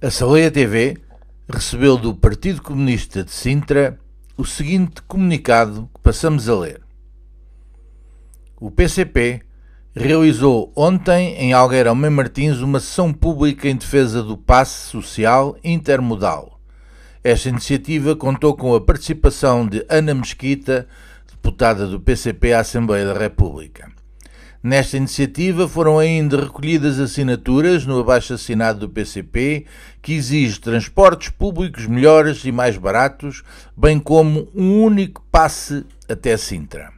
A Saleia TV recebeu do Partido Comunista de Sintra o seguinte comunicado que passamos a ler. O PCP realizou ontem em Algueirão Mem Martins uma sessão pública em defesa do passe social intermodal. Esta iniciativa contou com a participação de Ana Mesquita, deputada do PCP à Assembleia da República. Nesta iniciativa foram ainda recolhidas assinaturas no abaixo-assinado do PCP, que exige transportes públicos melhores e mais baratos, bem como um único passe até Sintra.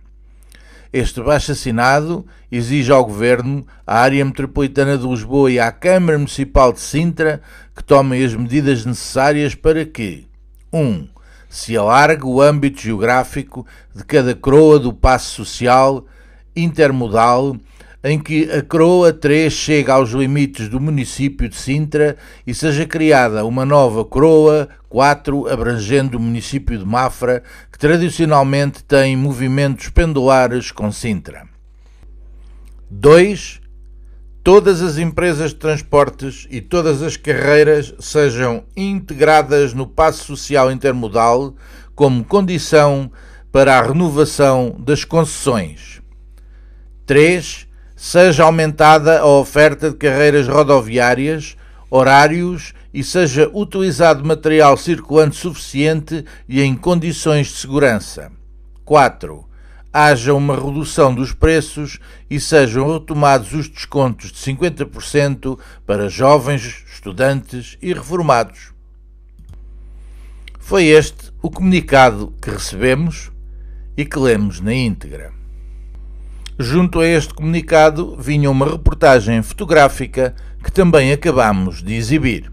Este abaixo-assinado exige ao Governo, à área metropolitana de Lisboa e à Câmara Municipal de Sintra que tomem as medidas necessárias para que 1. Um, se alargue o âmbito geográfico de cada croa do passe social intermodal em que a Croa 3 chega aos limites do município de Sintra e seja criada uma nova Croa 4 abrangendo o município de Mafra, que tradicionalmente tem movimentos pendulares com Sintra. 2. Todas as empresas de transportes e todas as carreiras sejam integradas no passo social intermodal como condição para a renovação das concessões. 3. Seja aumentada a oferta de carreiras rodoviárias, horários e seja utilizado material circulante suficiente e em condições de segurança. 4. Haja uma redução dos preços e sejam retomados os descontos de 50% para jovens, estudantes e reformados. Foi este o comunicado que recebemos e que lemos na íntegra. Junto a este comunicado vinha uma reportagem fotográfica que também acabamos de exibir.